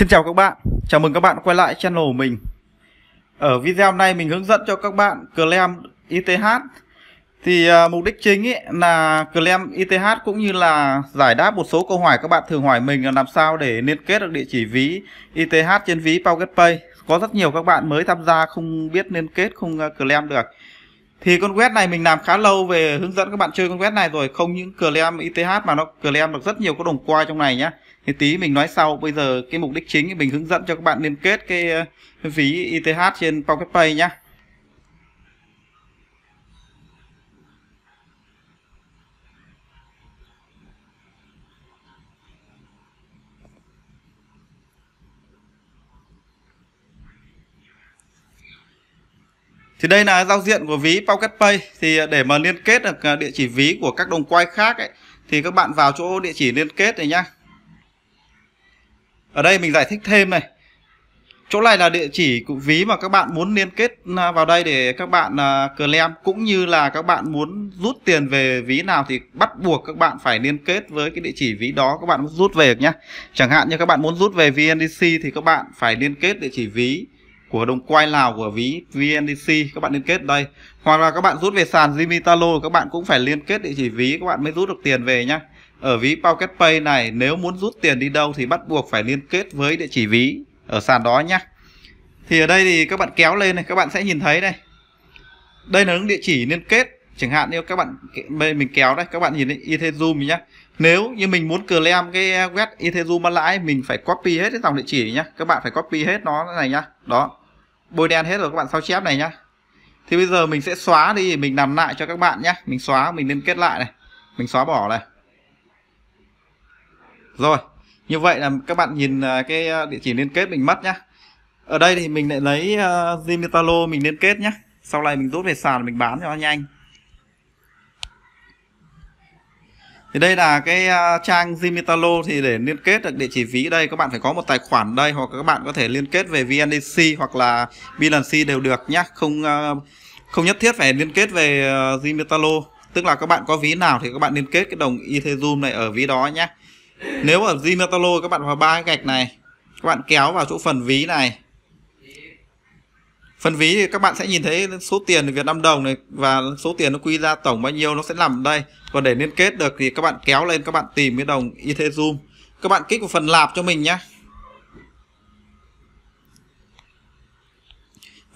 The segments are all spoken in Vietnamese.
Xin chào các bạn, chào mừng các bạn quay lại channel của mình Ở video hôm nay mình hướng dẫn cho các bạn Clem ITH Thì à, mục đích chính ý là Clem ITH cũng như là giải đáp một số câu hỏi các bạn thường hỏi mình là làm sao để liên kết được địa chỉ ví ITH trên ví PocketPay Có rất nhiều các bạn mới tham gia không biết liên kết, không à, Clem được thì con web này mình làm khá lâu về hướng dẫn các bạn chơi con web này rồi không những Clem ITH mà nó Clem được rất nhiều các đồng quay trong này nhé thì tí mình nói sau bây giờ cái mục đích chính thì mình hướng dẫn cho các bạn liên kết cái ví ờ, ETH trên Pocket Pay nhé Thì đây là giao diện của ví Pocket thì ờ, để mà liên kết được ờ, địa chỉ ví của các đồng quay khác ấy thì các bạn vào chỗ địa chỉ liên kết này nhá ở đây mình giải thích thêm này chỗ này là địa chỉ của ví mà các bạn muốn liên kết vào đây để các bạn uh, claim cũng như là các bạn muốn rút tiền về ví nào thì bắt buộc các bạn phải liên kết với cái địa chỉ ví đó các bạn muốn rút về nhé chẳng hạn như các bạn muốn rút về VNDC thì các bạn phải liên kết địa chỉ ví của đồng quay Lào của ví VNDC các bạn liên kết đây hoặc là các bạn rút về sàn Zimitalo các bạn cũng phải liên kết địa chỉ ví các bạn mới rút được tiền về nhá ở ví Pocket Pay này nếu muốn rút tiền đi đâu thì bắt buộc phải liên kết với địa chỉ ví ở sàn đó nhé. Thì ở đây thì các bạn kéo lên này, các bạn sẽ nhìn thấy đây. Đây là những địa chỉ liên kết. Chẳng hạn như các bạn bên mình kéo đây, các bạn nhìn thấy Ethereum nhé. Nếu như mình muốn claim cái web Ethereum bán lãi mình phải copy hết cái dòng địa chỉ nhé. Các bạn phải copy hết nó này nhá. Đó. Bôi đen hết rồi các bạn sao chép này nhá. Thì bây giờ mình sẽ xóa đi, mình làm lại cho các bạn nhé Mình xóa, mình liên kết lại này Mình xóa bỏ này rồi, như vậy là các bạn nhìn à, cái à, địa chỉ liên kết mình mất nhá. Ở đây thì mình lại lấy uh, à, Zimitalo mình liên kết nhá. Sau này mình rút về sàn mình bán cho nó nhanh. Thì đây là cái uh, trang Zimitalo thì để liên kết được địa chỉ ví đây các bạn phải có một tài khoản đây hoặc các bạn có thể liên kết về VNDC hoặc là Binance đều được nhá, không uh, không nhất thiết phải liên kết về Zimitalo, tức là các bạn có ví nào thì các bạn liên kết cái đồng Ethereum này ở ví đó nhé nếu ở Zmetalo các bạn vào ba cái gạch này các bạn kéo vào chỗ phần ví này phần ví thì các bạn sẽ nhìn thấy số tiền Việt Nam đồng này và số tiền nó quy ra tổng bao nhiêu nó sẽ nằm đây còn để liên kết được thì các bạn kéo lên các bạn tìm cái đồng Ethereum các bạn kích vào phần lạp cho mình nhé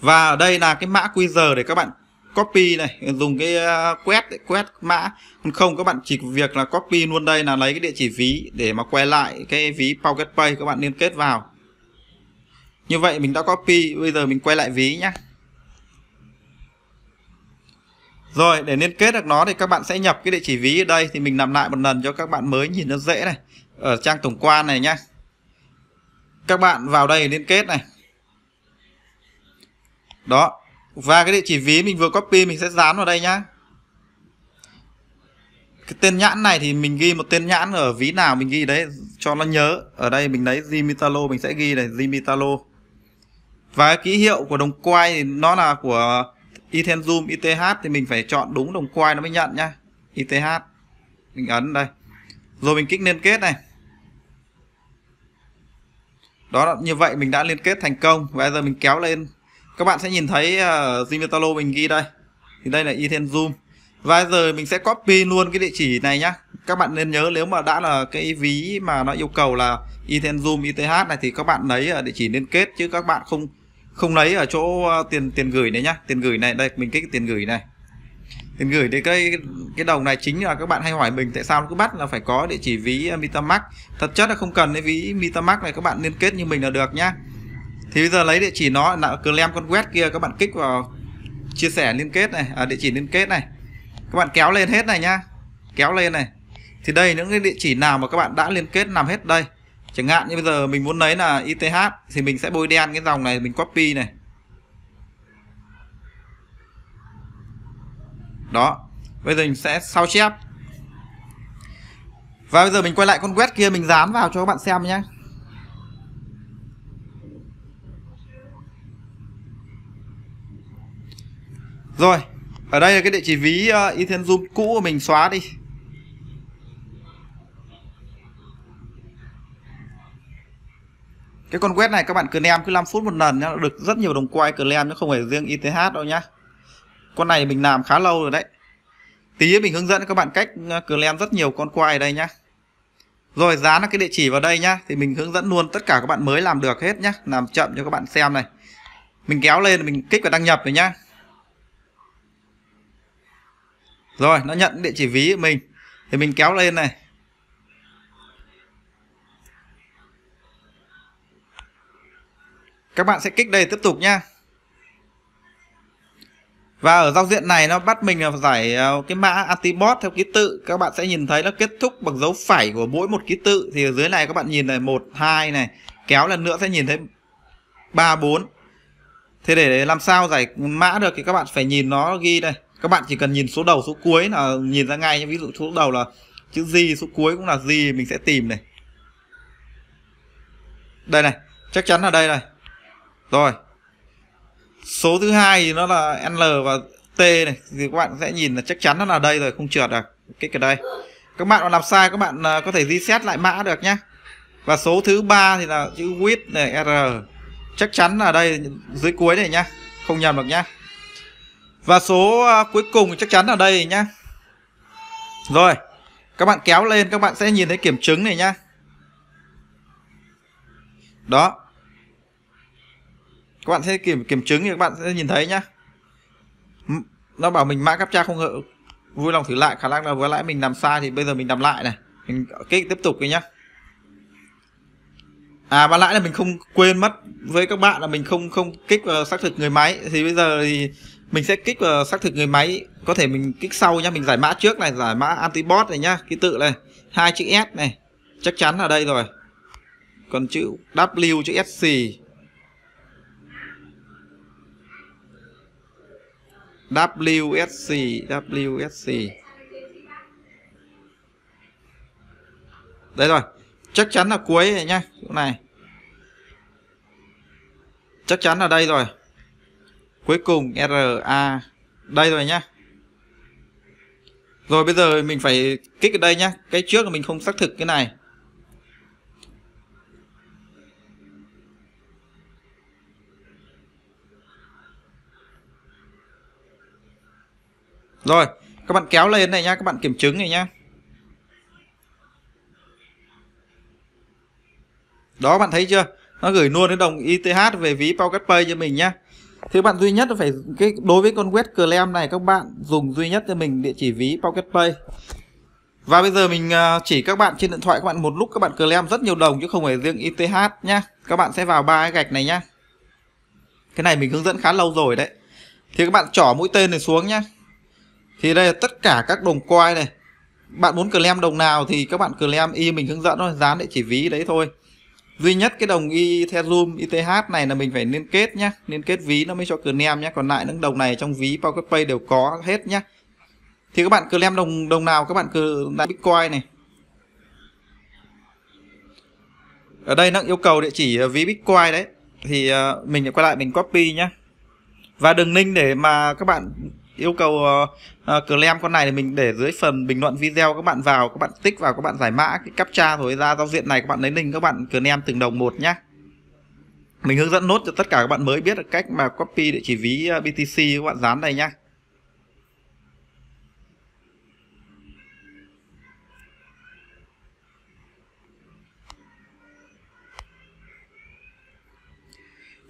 và ở đây là cái mã QR để các bạn copy này dùng cái à, quét để quét mã còn không các bạn chỉ việc là copy luôn đây là lấy cái địa chỉ ví để mà quay lại cái ví Pocket Pay các bạn liên kết vào như vậy mình đã copy bây giờ mình quay lại ví nhé rồi để liên kết được nó thì các bạn sẽ nhập cái địa chỉ ví ở đây thì mình làm lại một lần cho các bạn mới nhìn nó dễ này ở trang tổng quan này nhá các bạn vào đây liên kết này đó và cái địa chỉ ví mình vừa copy mình sẽ dán vào đây nhá cái tên nhãn này thì mình ghi một tên nhãn ở ví nào mình ghi đấy cho nó nhớ ở đây mình lấy Zimitalo mình sẽ ghi này Zimitalo và cái ký hiệu của đồng quay thì nó là của Ethen Zoom ETH thì mình phải chọn đúng đồng quay nó mới nhận nhá ETH mình ấn đây rồi mình kích liên kết này đó là như vậy mình đã liên kết thành công bây giờ mình kéo lên các bạn sẽ nhìn thấy ở ờ, Zing mình ghi đây thì đây là Ethan Zoom và giờ mình sẽ copy luôn cái địa chỉ này nhá các bạn nên nhớ nếu mà đã là cái ví mà nó yêu cầu là Ethan Zoom ETH này thì các bạn lấy ở địa chỉ liên kết chứ các bạn không không lấy ở chỗ ờ, tiền tiền gửi này nhá tiền gửi này đây mình kích tiền gửi này tiền gửi thì cái cái đồng này chính là các bạn hay hỏi mình tại sao nó cứ bắt là phải có địa chỉ ví ờ, MetaMask thật chất là không cần cái ví MetaMask này các bạn liên kết như mình là được nhá thì bây giờ lấy địa chỉ nó là lem con quét kia các bạn kích vào chia sẻ liên kết này à, địa chỉ liên kết này các bạn kéo lên hết này nhá kéo lên này thì đây những cái địa chỉ nào mà các bạn đã liên kết nằm hết đây chẳng hạn như bây giờ mình muốn lấy là ith thì mình sẽ bôi đen cái dòng này mình copy này đó bây giờ mình sẽ sao chép và bây giờ mình quay lại con quét kia mình dán vào cho các bạn xem nhé Rồi, ở đây là cái địa chỉ ví uh, ờ, Ethan Zoom cũ của mình xóa đi. Cái con web này các bạn cứ nem cứ 5 phút một lần nhá, được rất nhiều đồng quay claim chứ không phải riêng ETH đâu nhá. Con này mình làm khá lâu rồi đấy. Tí mình hướng dẫn các bạn cách ờ, claim rất nhiều con quay ở đây nhá. Rồi dán cái địa chỉ vào đây nhá, thì mình hướng dẫn luôn tất cả các bạn mới làm được hết nhá, làm chậm cho các bạn xem này. Mình kéo lên mình kích vào đăng nhập rồi nhá. rồi nó nhận địa chỉ ví của mình thì mình kéo lên này các bạn sẽ kích đây tiếp tục nhá và ở giao diện này nó bắt mình là giải ờ, cái mã antibot theo ký tự các bạn sẽ nhìn thấy nó kết thúc bằng dấu phẩy của mỗi một ký tự thì ở dưới này các bạn nhìn này một hai này kéo lần nữa sẽ nhìn thấy ba bốn thế để làm sao giải mã được thì các bạn phải nhìn nó ghi đây các bạn chỉ cần nhìn số đầu số cuối là nhìn ra ngay nhé ví dụ số đầu là chữ gì số cuối cũng là gì mình sẽ tìm này đây này chắc chắn là đây này rồi số thứ hai thì nó là l và t này thì các bạn sẽ nhìn là chắc chắn nó là đây rồi không trượt được à. kích ở đây các bạn làm sai các bạn à, có thể reset lại mã được nhé và số thứ ba thì là chữ with này r chắc chắn là đây dưới cuối này nhá không nhầm được nhá và số à, cuối cùng chắc chắn ở đây nhá. Rồi, các bạn kéo lên các bạn sẽ nhìn thấy kiểm chứng này nhá. Đó. Các bạn sẽ kiểm kiểm chứng thì các bạn sẽ nhìn thấy nhá. Nó bảo mình mã captcha không hợp vui lòng thử lại khả năng là vừa lại mình làm sai thì bây giờ mình làm lại này mình kích tiếp tục đi nhá à mà lại là mình không quên mất với các bạn là mình không không kích vào xác thực người máy thì bây giờ thì mình sẽ kích và xác thực người máy có thể mình kích sau nhá mình giải mã trước này giải mã antibot này nhá ký tự này hai chữ s này chắc chắn là đây rồi còn chữ w chữ sc WSC WSC Đây rồi Chắc chắn là cuối này nhá Chỗ này Chắc chắn là đây rồi cuối cùng ra đây rồi nhá rồi bây giờ mình phải kích ở đây nhá cái trước là mình không xác thực cái này Rồi, các bạn kéo lên này nhá, các bạn kiểm chứng này nhá. Đó bạn thấy chưa? Nó gửi luôn cái đồng ETH về ví Pocket Pay cho mình nhá. Thế bạn duy nhất phải cái đối với con web claim này các bạn dùng duy nhất cho mình địa chỉ ví Pocket Pay. Và bây giờ mình à, chỉ các bạn trên điện thoại các bạn một lúc các bạn claim rất nhiều đồng chứ không phải riêng ETH nhá. Các bạn sẽ vào ba cái gạch này nhá. Cái này mình hướng dẫn khá lâu rồi đấy. Thì các bạn trỏ mũi tên này xuống nhá. Thì đây là tất cả các đồng coin này. Bạn muốn claim đồng nào thì các bạn claim y mình hướng dẫn thôi, dán địa chỉ ví đấy thôi duy nhất cái đồng Ethereum ETH này là mình phải liên kết nhá liên kết ví nó mới cho nem nhá còn lại những đồng này trong ví Pocket Pay đều có hết nhá thì các bạn nem đồng đồng nào các bạn cứ lại Bitcoin này ở đây nó yêu cầu địa chỉ ờ, ví Bitcoin đấy thì ờ, mình quay lại mình copy nhá và đường link để mà các bạn yêu cầu uh, ờ, uh, ờ, claim con này thì mình để dưới phần bình luận video các bạn vào các bạn tích vào các bạn giải mã cái captcha rồi ra giao diện này các bạn lấy link các bạn claim từng đồng một nhá mình hướng dẫn nốt cho tất cả các bạn mới biết được cách mà copy địa chỉ ví ờ, BTC các bạn dán đây nhá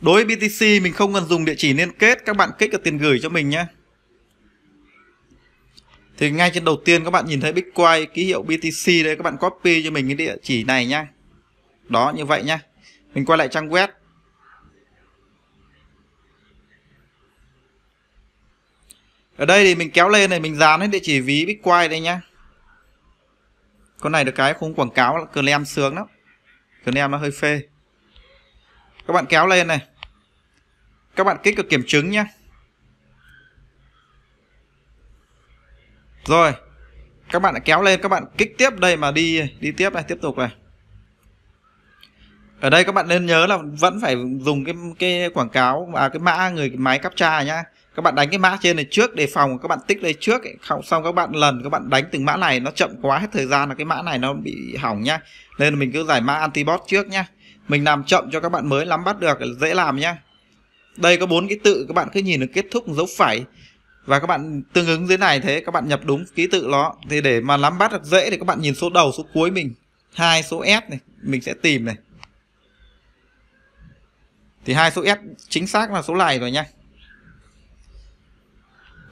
Đối với BTC mình không cần dùng địa chỉ liên kết các bạn kích ở tiền gửi cho mình nhé thì ngay trên đầu tiên các bạn nhìn thấy Bitcoin ký hiệu BTC đấy các bạn copy cho mình cái địa chỉ này nhá đó như vậy nhá mình quay lại trang web ở đây thì mình kéo lên này mình dán hết địa chỉ ví Bitcoin đây nhá con này được cái không quảng cáo là Clem sướng lắm Clem nó hơi phê các bạn kéo lên này các bạn kích vào kiểm chứng nhé rồi các bạn đã kéo lên các bạn kích tiếp đây mà đi đi tiếp này tiếp tục này ở đây các bạn nên nhớ là vẫn phải dùng cái cái quảng cáo và cái mã người cái máy captcha nhá các bạn đánh cái mã trên này trước để phòng các bạn tích đây trước ấy. xong các bạn lần các bạn đánh từng mã này nó chậm quá hết thời gian là cái mã này nó bị hỏng nhá nên mình cứ giải mã antibot trước nhá mình làm chậm cho các bạn mới nắm bắt được dễ làm nhá đây có bốn cái tự các bạn cứ nhìn được kết thúc dấu phẩy và các bạn tương ứng dưới này thế các bạn nhập đúng ký tự nó thì để mà nắm bắt được dễ thì các bạn nhìn số đầu số cuối mình hai số S này mình sẽ tìm này thì hai số S chính xác là số này rồi nha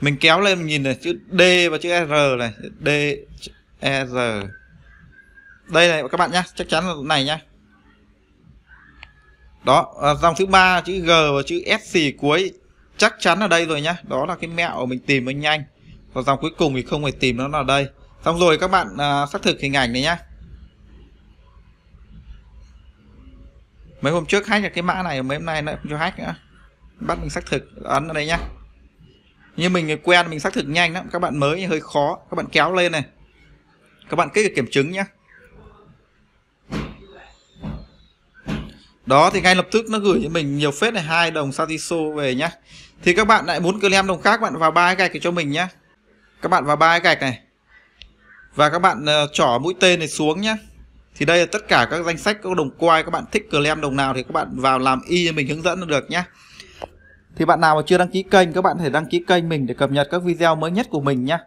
mình kéo lên mình nhìn này chữ D và chữ R này D e, R đây này các bạn nhá chắc chắn là này nhá đó à, dòng thứ ba chữ G và chữ S xì cuối chắc chắn ở đây rồi nhá đó là cái mẹo mình tìm nó nhanh và dòng cuối cùng thì không phải tìm nó là đây xong rồi các bạn à, xác thực hình ảnh này nhá mấy hôm trước hack là cái mã này mấy hôm nay nó cho hack nữa bắt mình xác thực ấn ở đây nhá như mình quen mình xác thực nhanh lắm các bạn mới hơi khó các bạn kéo lên này các bạn kích kiểm chứng nhá đó thì ngay lập tức nó gửi cho mình nhiều phết này hai đồng satiso về nhá thì các bạn lại muốn claim đồng khác bạn vào ba cái gạch cho mình nhá các bạn vào ba cái gạch này và các bạn uh, ờ, trỏ mũi tên này xuống nhá thì đây là tất cả các danh sách các đồng quay các bạn thích claim đồng nào thì các bạn vào làm y mình hướng dẫn được nhá thì bạn nào mà chưa đăng ký kênh các bạn thể đăng ký kênh mình để cập nhật các video mới nhất của mình nhá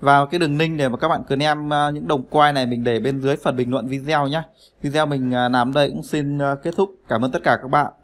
vào cái đường link để mà các bạn cứ em ờ, những đồng quay này mình để bên dưới phần bình luận video nhé video mình ờ, làm đây cũng xin ờ, kết thúc cảm ơn tất cả các bạn